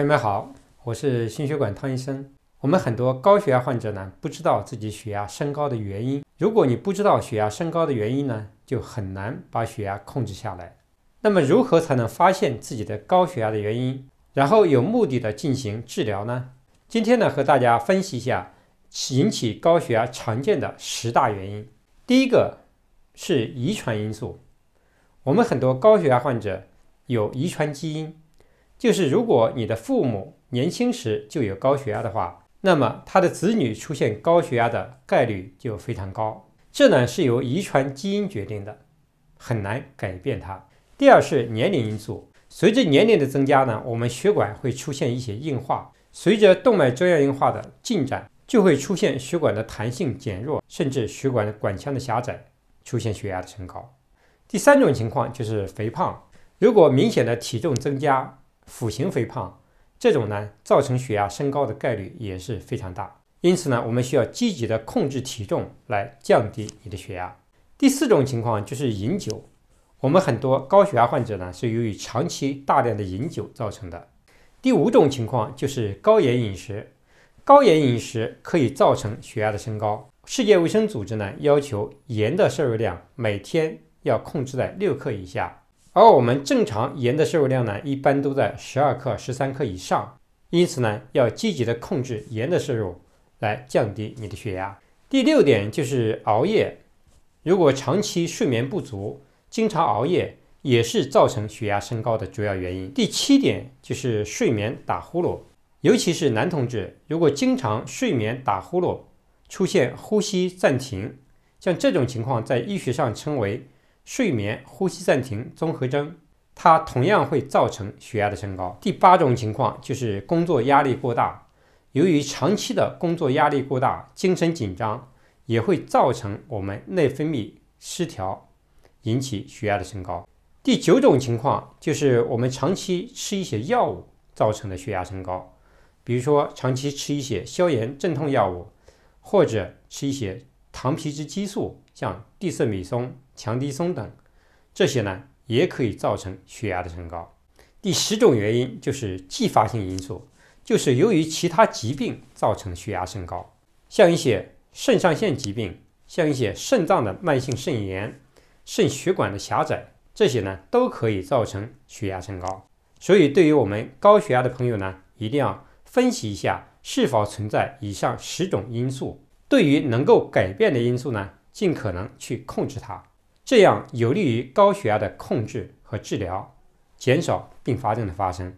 朋友们好，我是心血管汤医生。我们很多高血压患者呢，不知道自己血压升高的原因。如果你不知道血压升高的原因呢，就很难把血压控制下来。那么，如何才能发现自己的高血压的原因，然后有目的的进行治疗呢？今天呢，和大家分析一下引起高血压常见的十大原因。第一个是遗传因素。我们很多高血压患者有遗传基因。就是如果你的父母年轻时就有高血压的话，那么他的子女出现高血压的概率就非常高。这呢是由遗传基因决定的，很难改变它。第二是年龄因素，随着年龄的增加呢，我们血管会出现一些硬化，随着动脉粥样硬化的进展，就会出现血管的弹性减弱，甚至血管管腔的狭窄，出现血压的升高。第三种情况就是肥胖，如果明显的体重增加。腹型肥胖这种呢，造成血压升高的概率也是非常大，因此呢，我们需要积极的控制体重来降低你的血压。第四种情况就是饮酒，我们很多高血压患者呢是由于长期大量的饮酒造成的。第五种情况就是高盐饮食，高盐饮食可以造成血压的升高。世界卫生组织呢要求盐的摄入量每天要控制在六克以下。而我们正常盐的摄入量呢，一般都在十二克、十三克以上，因此呢，要积极的控制盐的摄入，来降低你的血压。第六点就是熬夜，如果长期睡眠不足，经常熬夜也是造成血压升高的主要原因。第七点就是睡眠打呼噜，尤其是男同志，如果经常睡眠打呼噜，出现呼吸暂停，像这种情况在医学上称为。睡眠呼吸暂停综合征，它同样会造成血压的升高。第八种情况就是工作压力过大，由于长期的工作压力过大，精神紧张也会造成我们内分泌失调，引起血压的升高。第九种情况就是我们长期吃一些药物造成的血压升高，比如说长期吃一些消炎镇痛药物，或者吃一些。糖皮质激素，像地塞米松、强低松等，这些呢也可以造成血压的升高。第十种原因就是继发性因素，就是由于其他疾病造成血压升高，像一些肾上腺疾病，像一些肾脏的慢性肾炎、肾血管的狭窄，这些呢都可以造成血压升高。所以，对于我们高血压的朋友呢，一定要分析一下是否存在以上十种因素。对于能够改变的因素呢，尽可能去控制它，这样有利于高血压的控制和治疗，减少并发症的发生。